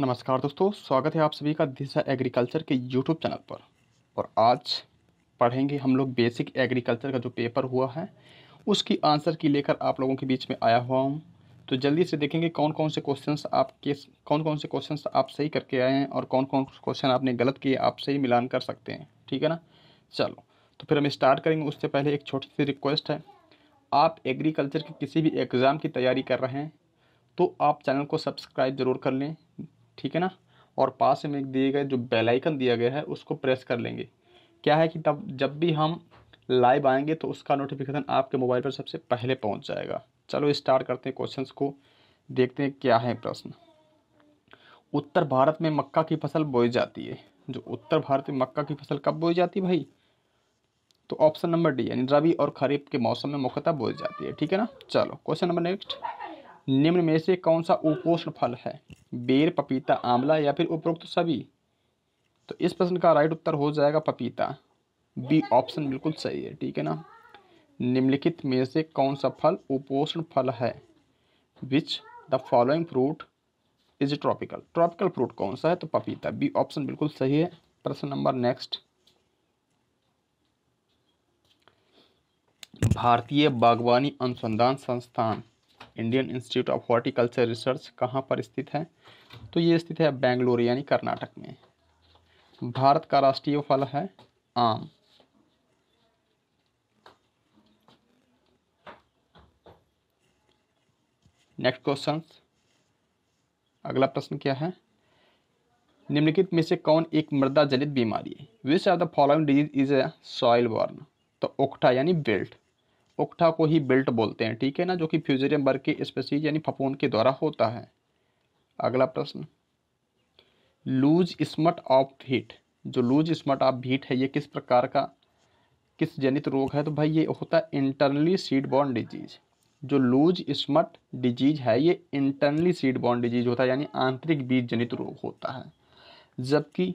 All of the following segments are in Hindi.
नमस्कार दोस्तों स्वागत है आप सभी का दिशा एग्रीकल्चर के यूट्यूब चैनल पर और आज पढ़ेंगे हम लोग बेसिक एग्रीकल्चर का जो पेपर हुआ है उसकी आंसर की लेकर आप लोगों के बीच में आया हुआ हूँ तो जल्दी से देखेंगे कौन कौन से क्वेश्चंस आप किस कौन कौन से क्वेश्चंस आप सही करके आए हैं और कौन कौन से क्वेश्चन आपने गलत किए आप सही मिलान कर सकते हैं ठीक है ना चलो तो फिर हम स्टार्ट करेंगे उससे पहले एक छोटी सी रिक्वेस्ट है आप एग्रीकल्चर के किसी भी एग्ज़ाम की तैयारी कर रहे हैं तो आप चैनल को सब्सक्राइब ज़रूर कर लें ठीक है ना और पास में एक दिए गए जो बेल आइकन दिया गया है उसको प्रेस कर लेंगे क्या है कि तब जब भी हम लाइव आएंगे तो उसका नोटिफिकेशन आपके मोबाइल पर सबसे पहले पहुंच जाएगा चलो स्टार्ट करते हैं क्वेश्चंस को देखते हैं क्या है प्रश्न उत्तर भारत में मक्का की फसल बोई जाती है जो उत्तर भारत में मक्का की फसल कब बोई जाती है भाई तो ऑप्शन नंबर डी यानी रबी और खरीफ के मौसम में मुख्यतः बोई जाती है ठीक है ना चलो क्वेश्चन नंबर नेक्स्ट निम्न में से कौन सा उपोष्ण फल है बेर पपीता आंवला या फिर उपरोक्त सभी तो इस प्रश्न का राइट उत्तर हो जाएगा पपीता बी ऑप्शन बिल्कुल सही है ठीक है ना निम्नलिखित में से कौन सा फल उपोषण फल है which the following fruit is tropical tropical fruit कौन सा है तो पपीता बी ऑप्शन बिल्कुल सही है प्रश्न नंबर नेक्स्ट भारतीय बागवानी अनुसंधान संस्थान Indian Institute of Horticulture Research कहाँ पर स्थित है तो ये स्थित है बेंगलोर यानी कर्नाटक में भारत का राष्ट्रीय फल है आम नेक्स्ट क्वेश्चन अगला प्रश्न क्या है निम्नलिखित में से कौन एक मृदा जनित बीमारी है which are the following disease is a soil borne तो ओखटा यानी बेल्ट पुख्ठा को ही बिल्ट बोलते हैं ठीक है ना जो कि फ्यूजेरियम वर्ग के स्पेसीज यानी फपोन के द्वारा होता है अगला प्रश्न लूज स्मट ऑफ हीट जो लूज स्मट ऑफ हीट है ये किस प्रकार का किस जनित रोग है तो भाई ये होता है इंटरनली सीड बॉर्न डिजीज जो लूज स्मट डिजीज है ये इंटरनली सीड बॉर्न डिजीज होता है यानी आंतरिक बीज जनित रोग होता है जबकि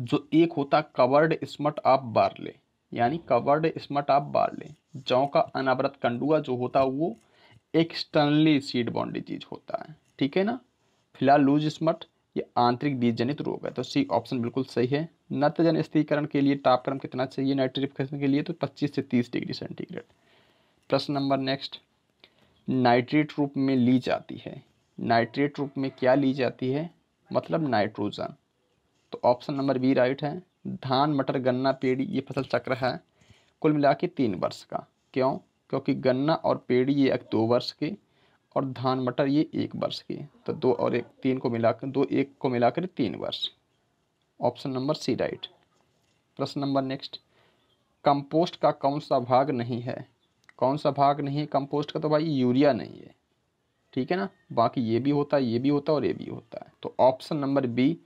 जो एक होता कवर्ड स्मट ऑफ बार्ले यानी कवर्ड स्मट ऑफ बार्ले जौ का अनावृत कंडुआ जो होता है वो एक्सटर्नली सीड बॉन्ड डिजीज होता है ठीक है ना फिलहाल लूज स्मट ये आंतरिक बीज जनित रोग है तो सी ऑप्शन बिल्कुल सही है नत्रजन स्थिरीकरण के लिए तापक्रम कितना चाहिए नाइट्रिफिकेशन के लिए तो 25 से 30 डिग्री सेंटीग्रेड प्रश्न नंबर नेक्स्ट नाइट्रेट रूप में ली जाती है नाइट्रेट रूप में क्या ली जाती है मतलब नाइट्रोजन तो ऑप्शन नंबर बी राइट है धान मटर गन्ना पेड़ी ये फसल चक्र है कुल मिला के तीन वर्ष का क्यों क्योंकि गन्ना और पेड़ी ये दो वर्ष के और धान मटर ये एक वर्ष के तो दो और एक तीन को मिलाकर दो एक को मिलाकर तीन वर्ष ऑप्शन नंबर सी राइट प्रश्न नंबर नेक्स्ट कंपोस्ट का कौन सा भाग नहीं है कौन सा भाग नहीं है कंपोस्ट का तो भाई यूरिया नहीं है ठीक है ना बाकी ये भी होता है ये भी होता है और ये भी होता है तो ऑप्शन नंबर बी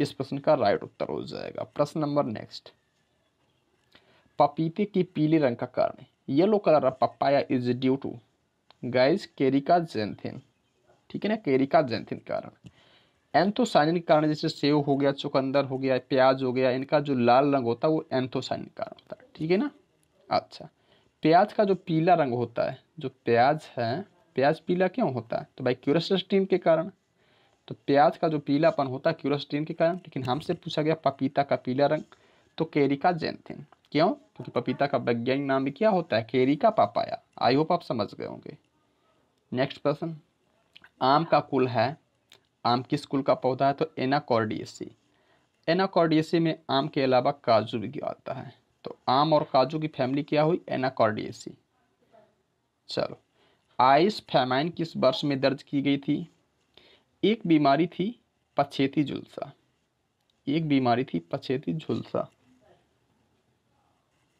इस प्रश्न का राइट उत्तर हो जाएगा प्रश्न नंबर नेक्स्ट पपीते की पीले रंग का कारण yellow colour papaya is due to guys caricaxanthin ठीक है ना केरिका जेंथिन कारण एंथोसाइनिन के कारण जैसे सेव हो गया चुकंदर हो गया प्याज हो गया इनका जो लाल रंग होता है वो एंथोसाइनिन कारण होता है ठीक है ना अच्छा प्याज का जो पीला रंग होता है जो प्याज है प्याज पीला क्यों होता है तो भाई क्यूरस के कारण तो प्याज का जो पीलापन होता है क्यूरोस्टीन के कारण लेकिन हमसे पूछा गया पपीता का पीला रंग तो केरिका जेंथिन क्यों क्योंकि पपीता का वैज्ञानिक नाम भी क्या होता है केरिका पापाया आई होप आप समझ गए होंगे नेक्स्ट प्रश्न आम का कुल है आम किस कुल का पौधा है तो एनाकॉर्डियसी एनाकॉर्डियसी में आम के अलावा काजू भी आता है तो आम और काजू की फैमिली क्या हुई एनाकॉर्डियसी चलो आइस फैमाइन किस वर्ष में दर्ज की गई थी एक बीमारी थी पछेती झुलसा एक बीमारी थी पछेती झुलसा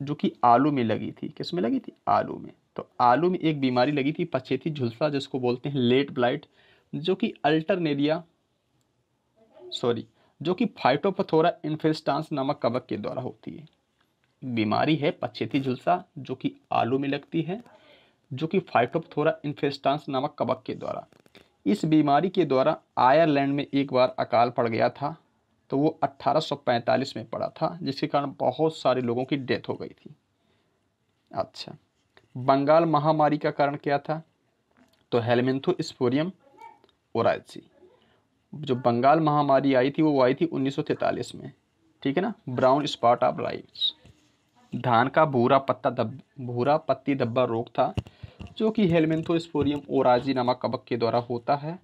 जो कि आलू में लगी थी किस में लगी थी आलू में तो आलू में एक बीमारी लगी थी पछेती झुलसा जिसको बोलते हैं लेट ब्लाइट जो कि अल्टरनेरिया सॉरी जो कि फाइटोपथोरा इन्फेस्टांस नामक कवक के द्वारा होती है बीमारी है पछेती झुलसा जो कि आलू में लगती है जो कि फाइटोपथोरा इन्फेस्टांस नामक कवक के द्वारा इस बीमारी के द्वारा आयरलैंड में एक बार अकाल पड़ गया था तो वो 1845 में पड़ा था जिसके कारण बहुत सारे लोगों की डेथ हो गई थी अच्छा बंगाल महामारी का कारण क्या था तो हेलमेंथो स्पोरियम ओराइसी जो बंगाल महामारी आई थी वो आई थी 1943 में ठीक है ना ब्राउन स्पॉट ऑफ लाइफ धान का भूरा पत्ता दब भूरा पत्ती धब्बा रोग था जो कि हेलमेंथोस्फोरियम ओराजी नामक कबक के द्वारा होता है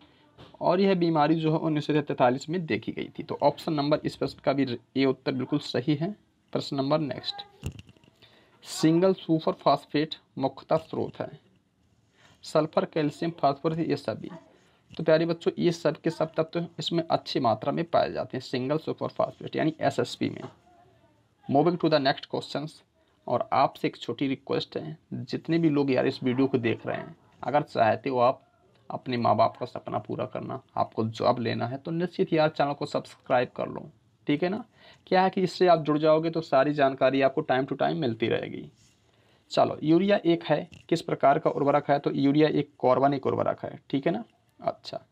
और यह बीमारी जो है उन्नीस में देखी गई थी तो ऑप्शन नंबर इस प्रश्न का भी ये उत्तर बिल्कुल सही है प्रश्न number next single super phosphate मुख्यतः स्रोत है सल्फर कैल्शियम फास्फोरस ये सभी तो प्यारे बच्चों ये सब के सब तत्व तो इसमें अच्छी मात्रा में पाए जाते हैं सिंगल सुपर फास्फेट यानी एसएसपी में moving to the next questions और आपसे एक छोटी रिक्वेस्ट है जितने भी लोग यार इस वीडियो को देख रहे हैं अगर चाहते हो आप अपने माँ बाप का सपना पूरा करना आपको जॉब लेना है तो निश्चित यार चैनल को सब्सक्राइब कर लो ठीक है ना क्या है कि इससे आप जुड़ जाओगे तो सारी जानकारी आपको टाइम टू टाइम मिलती रहेगी चलो यूरिया एक है किस प्रकार का उर्वरक है तो यूरिया एक कॉर्बनिक उर्वरक है ठीक है ना अच्छा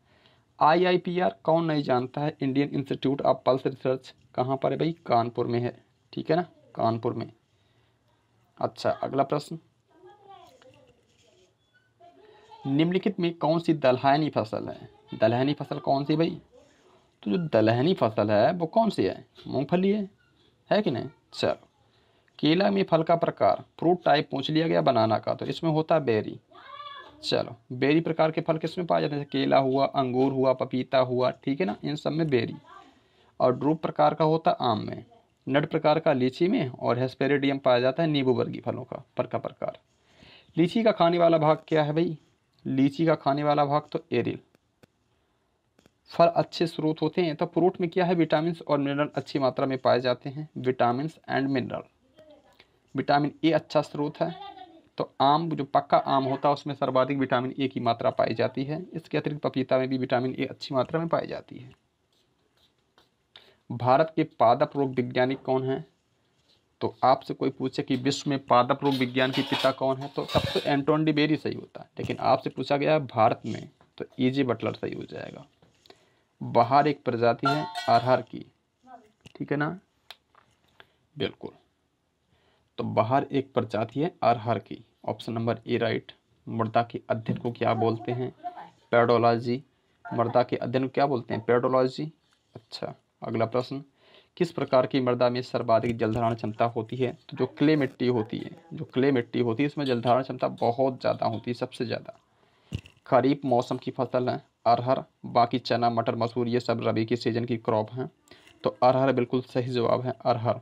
आईआईपीआर कौन नहीं जानता है Indian Institute of Pulse Research कहाँ पर है भाई कानपुर में है ठीक है ना कानपुर में अच्छा अगला प्रश्न निम्नलिखित में कौन सी दलहनी फसल है दलहनी फसल कौन सी भाई तो जो दलहनी फसल है वो कौन सी है मूंगफली है है कि नहीं चलो केला में फल का प्रकार फ्रूट टाइप पूछ लिया गया बनाना का तो इसमें होता है बेरी चलो बेरी प्रकार के फल किसमें पाए जाते हैं केला हुआ अंगूर हुआ पपीता हुआ ठीक है ना इन सब में बेरी और ड्रूप प्रकार का होता आम में नट प्रकार का लीची में और हेस्पेरेडियम पाया जाता है नींबू वर्गी फलों का पर का प्रकार लीची का खाने वाला भाग क्या है भाई लीची का खाने वाला भाग तो एरिल फल अच्छे स्रोत होते हैं तो फ्रूट में क्या है विटामिन और मिनरल अच्छी मात्रा में पाए जाते हैं vitamin and mineral vitamin A अच्छा स्रोत है तो आम जो पक्का आम होता है उसमें सर्वाधिक विटामिन ए की मात्रा पाई जाती है इसके अतिरिक्त पपीता में भी विटामिन ए अच्छी मात्रा में पाई जाती है भारत के पादप रोग वैज्ञानिक कौन हैं तो आपसे कोई पूछे कि विश्व में पादप रोग विज्ञान की पिता कौन है तो तब तो एंटोन बेरी सही होता है लेकिन आपसे पूछा गया है भारत में तो ईजी e बटलर सही हो जाएगा बाहर एक प्रजाति है अरहर की ठीक है ना बिल्कुल तो बाहर एक प्रजाति है अरहर की ऑप्शन नंबर ए राइट मृदा के अध्ययन को क्या बोलते हैं पेडोलॉजी मृदा के अध्ययन को क्या बोलते हैं पेडोलॉजी अच्छा अगला प्रश्न किस प्रकार की मृदा में सर्वाधिक जलधारण क्षमता होती है तो जो क्ले मिट्टी होती है जो क्ले मिट्टी होती है उसमें जल धारण क्षमता बहुत ज़्यादा होती है सबसे ज़्यादा खरीफ मौसम की फसल है अरहर बाकी चना मटर मसूर ये सब रबी के सीजन की क्रॉप हैं तो अरहर बिल्कुल सही जवाब है अरहर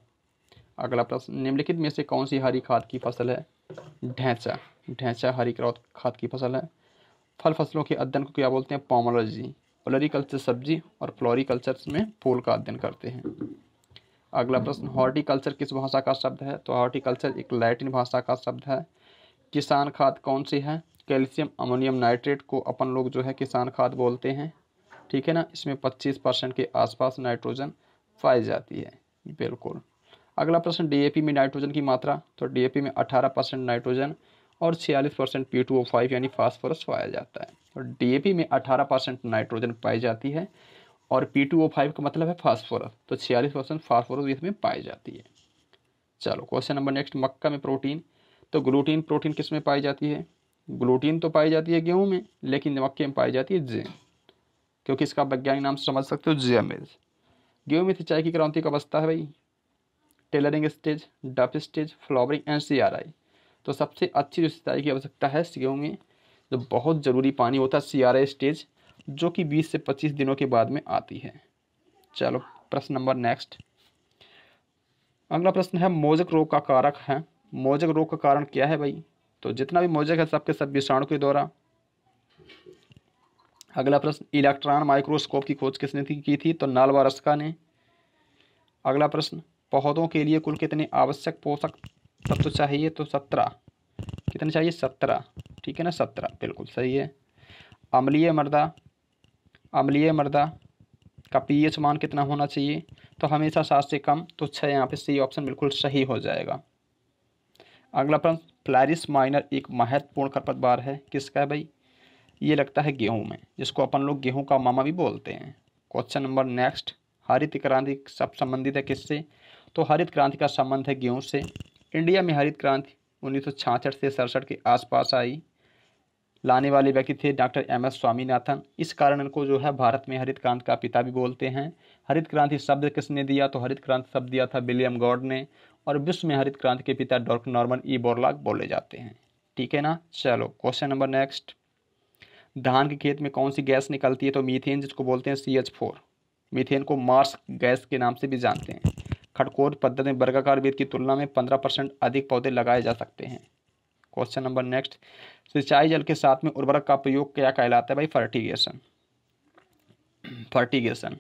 अगला प्रश्न निम्नलिखित में से कौन सी हरी खाद की फसल है ढैंचा ढैंचा हरी खाद की फसल है फल फसलों के अध्ययन को क्या बोलते हैं पॉमोलॉजी फ्लोरिकल्चर सब्जी और फ्लोरिकल्चर में फूल का अध्ययन करते हैं अगला प्रश्न हॉर्टिकल्चर किस भाषा का शब्द है तो हॉर्टिकल्चर एक लैटिन भाषा का शब्द है किसान खाद कौन सी है कैल्शियम अमोनियम नाइट्रेट को अपन लोग जो है किसान खाद बोलते हैं ठीक है ना इसमें 25 परसेंट के आसपास नाइट्रोजन पाई जाती है बिल्कुल अगला प्रश्न डीएपी में नाइट्रोजन की मात्रा तो डीएपी में 18 परसेंट नाइट्रोजन और 46 परसेंट पी यानी फास्फोरस पाया जाता है और डी में 18 परसेंट नाइट्रोजन पाई जाती है और पी टू ओ फाइव का मतलब है फास्फोरस तो छियालीस परसेंट फास्फोरस इसमें पाई जाती है चलो क्वेश्चन नंबर नेक्स्ट मक्का में प्रोटीन तो ग्लूटीन प्रोटीन किस में पाई जाती है ग्लूटीन तो पाई जाती है गेहूँ में लेकिन मक्के में पाई जाती है जेम क्योंकि इसका वैज्ञानिक नाम समझ सकते हो जेमेज गेहूँ में सिंचाई की क्रांति का अवस्था है भाई टेलरिंग स्टेज डप स्टेज फ्लावरिंग एंड सी तो सबसे अच्छी जो सिंचाई की आवश्यकता है गेहूँ में जो बहुत ज़रूरी पानी होता है सियारा स्टेज जो कि 20 से 25 दिनों के बाद में आती है चलो प्रश्न नंबर नेक्स्ट अगला प्रश्न है मोजक रोग का कारक है मोजक रोग का कारण क्या है भाई तो जितना भी मोजक है सबके सब विषाणु के द्वारा अगला प्रश्न इलेक्ट्रॉन माइक्रोस्कोप की खोज किसने की थी तो नालवा रस्का ने अगला प्रश्न पौधों के लिए कुल कितने आवश्यक पोषक तत्व तो चाहिए तो सत्रह कितने चाहिए सत्रह ठीक है ना सत्रह बिल्कुल सही है अम्लीय मर्दा अम्लीय मर्दा का एच मान कितना होना चाहिए तो हमेशा सात से कम तो छः यहाँ पे सही ऑप्शन बिल्कुल सही हो जाएगा अगला प्रश्न फ्लैरिस माइनर एक महत्वपूर्ण खरपतवार है किसका है भाई ये लगता है गेहूं में जिसको अपन लोग गेहूं का मामा भी बोलते हैं क्वेश्चन नंबर नेक्स्ट हरित क्रांति सब संबंधित है किससे तो हरित क्रांति का संबंध है गेहूं से इंडिया में हरित क्रांति उन्नीस से सड़सठ के आसपास आई लाने वाले व्यक्ति थे डॉक्टर एम एस स्वामीनाथन इस कारण को जो है भारत में हरित क्रांति का पिता भी बोलते हैं हरित क्रांति शब्द किसने दिया तो हरित क्रांति शब्द दिया था विलियम गॉड ने और विश्व में हरित क्रांति के पिता डॉक्टर नॉर्मन ई बोरलाग बोले जाते हैं ठीक है ना चलो क्वेश्चन नंबर नेक्स्ट धान के खेत में कौन सी गैस निकलती है तो मीथेन जिसको बोलते हैं सी एच फोर मीथेन को मार्स गैस के नाम से भी जानते हैं खड़कोर पद्धति में वर्गाकार वेद की तुलना में पंद्रह परसेंट अधिक पौधे लगाए जा सकते हैं क्वेश्चन नंबर नेक्स्ट सिंचाई जल के साथ में उर्वरक का प्रयोग क्या कहलाता है भाई फर्टिगेशन फर्टिगेशन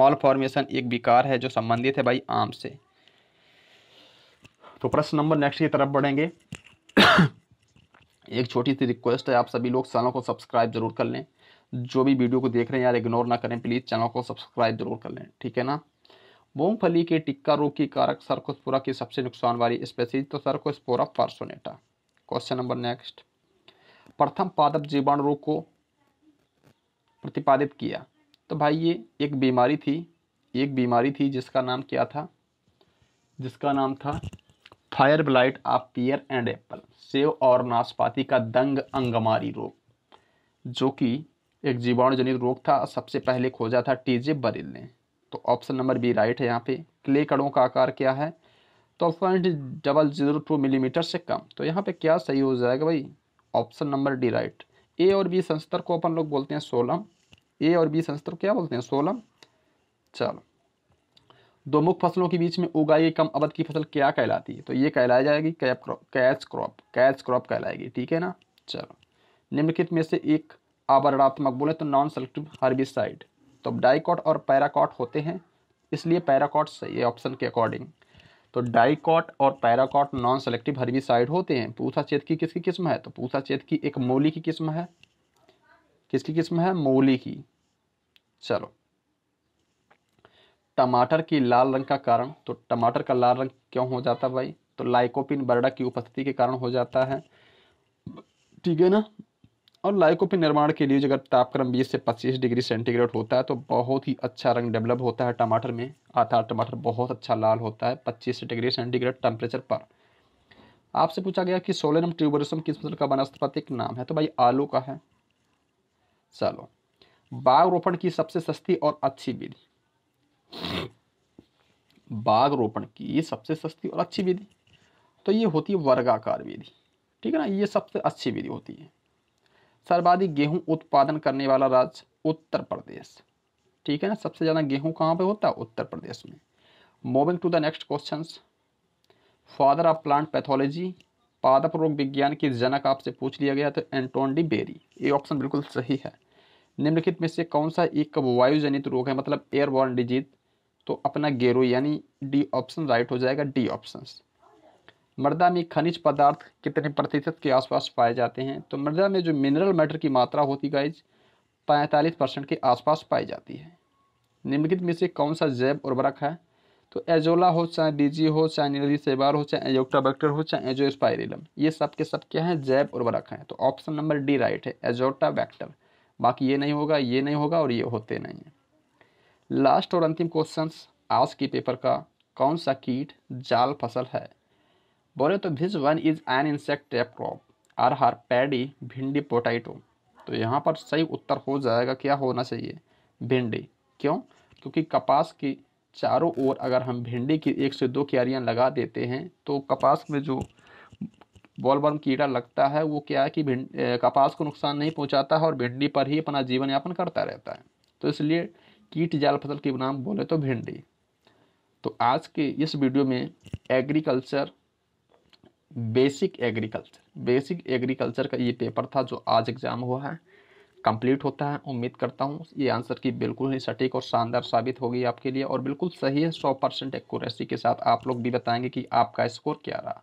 मॉल फॉर्मेशन एक विकार है जो संबंधित है भाई आम से तो प्रश्न नंबर नेक्स्ट की तरफ बढ़ेंगे एक छोटी सी रिक्वेस्ट है आप सभी लोग चैनल को सब्सक्राइब जरूर कर लें जो भी वीडियो को देख रहे हैं यार इग्नोर ना करें प्लीज़ चैनल को सब्सक्राइब जरूर कर लें ठीक है ना मूंगफली के टिक्का रोग की कारक सरकोस्पोरा की सबसे नुकसान वाली स्पेसीज तो Cercospora personata question number next प्रथम पादप जीवाणु रोग को प्रतिपादित किया तो भाई ये एक बीमारी थी एक बीमारी थी जिसका नाम क्या था जिसका नाम था fire blight of pear and apple सेव और नाशपाती का दंग अंगमारी रोग जो कि एक जीवाणु जनित रोग था सबसे पहले खोजा था टीजे बरिल ने तो ऑप्शन नंबर बी राइट है यहाँ पे क्ले कणों का आकार क्या है तो point double zero two millimetre से कम तो यहाँ पे क्या सही हो जाएगा भाई option number D right A और बी संस्तर को अपन लोग बोलते हैं सोलम ए और बी संस्तर क्या बोलते हैं सोलम चलो दो मुख्य फसलों के बीच में उगाई कम अवध की फसल क्या कहलाती है तो ये कहलाई जाएगी cap crop catch crop catch crop कहलाएगी ठीक है ना चलो निम्नलिखित में से एक आवरणात्मक बोले तो नॉन सेलेक्टिव हर्बिसाइड तो डाइकॉट और पैराकॉट होते हैं इसलिए पैराकॉट सही है ऑप्शन के अकॉर्डिंग तो डाइकॉट और paraquat non selective herbicide होते हैं पूसा चेत की किसकी किस्म है तो पूसा चेत की एक मूली की किस्म है किसकी किस्म है मूली की चलो टमाटर की लाल रंग का कारण तो टमाटर का लाल रंग क्यों हो जाता है भाई तो लाइकोपिन बर्डा की उपस्थिति के कारण हो जाता है ठीक है ना और लाइकों निर्माण के लिए जगह तापक्रम 20 से 25 डिग्री सेंटीग्रेड होता है तो बहुत ही अच्छा रंग डेवलप होता है टमाटर में आता टमाटर बहुत अच्छा लाल होता है 25 डिग्री सेंटीग्रेड टेम्परेचर पर आपसे पूछा गया कि सोलेनम ट्यूबरसम किस फसल का वनस्पतिक नाम है तो भाई आलू का है चलो बाघ रोपण की सबसे सस्ती और अच्छी विधि बाघ रोपण की सबसे सस्ती और अच्छी विधि तो ये होती है वर्गाकार विधि ठीक है ना ये सबसे अच्छी विधि होती है सर्वाधिक गेहूं उत्पादन करने वाला राज्य उत्तर प्रदेश ठीक है ना सबसे ज़्यादा गेहूं कहाँ पे होता है उत्तर प्रदेश में moving to the next question father of plant pathology पादप रोग विज्ञान के जनक आपसे पूछ लिया गया तो एंटोनडी बेरी ये ऑप्शन बिल्कुल सही है निम्नलिखित में से कौन सा एक वायुजनित रोग है मतलब एयरबॉर्न डिजीज तो अपना गेरो यानी डी ऑप्शन राइट हो जाएगा डी ऑप्शन मृदा में खनिज पदार्थ कितने प्रतिशत के आसपास पाए जाते हैं तो मृदा में जो मिनरल मैटर की मात्रा होती गाइज पैंतालीस परसेंट के आसपास पाई जाती है निम्नलिखित में से कौन सा जैव उर्वरक है तो एजोला हो चाहे डीजी हो चाहे नीली सेबार हो चाहे एजोक्टाबैक्टर हो चाहे एजो स्पाइरिलम ये सब के सब क्या हैं जैव उर्वरक हैं तो ऑप्शन नंबर डी राइट है एजोटाबैक्टर बाकी ये नहीं होगा ये नहीं होगा और ये होते नहीं हैं लास्ट और अंतिम क्वेश्चन आज के पेपर का कौन सा कीट जाल फसल है बोले तो this one is an insect trap crop हर पैडी भिंडी पोटैटो तो यहाँ पर सही उत्तर हो जाएगा क्या होना चाहिए भिंडी क्यों क्योंकि कपास की चारों ओर अगर हम भिंडी की एक से दो क्यारियाँ लगा देते हैं तो कपास में जो बॉलबर्म कीड़ा लगता है वो क्या है कि कपास को नुकसान नहीं पहुँचाता है और भिंडी पर ही अपना जीवन यापन करता रहता है तो इसलिए कीट जाल फसल के नाम बोले तो भिंडी तो आज के इस वीडियो में agriculture basic agriculture basic agriculture का ये पेपर था जो आज एग्ज़ाम हुआ है कंप्लीट होता है उम्मीद करता हूँ ये आंसर की बिल्कुल ही सटीक और शानदार साबित होगी आपके लिए और बिल्कुल सही है सौ परसेंट एक्यूरेसी के साथ आप लोग भी बताएंगे कि आपका स्कोर क्या रहा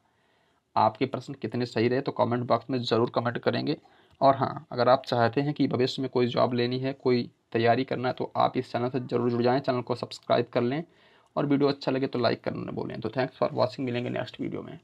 आपके प्रश्न कितने सही रहे तो कमेंट बॉक्स में ज़रूर कमेंट करेंगे और हाँ अगर आप चाहते हैं कि भविष्य में कोई जॉब लेनी है कोई तैयारी करना है तो आप इस चैनल से जरूर जुड़ जाएँ चैनल को सब्सक्राइब कर लें और वीडियो अच्छा लगे तो लाइक करना बोलें तो थैंक्स फॉर वॉचिंग मिलेंगे नेक्स्ट वीडियो में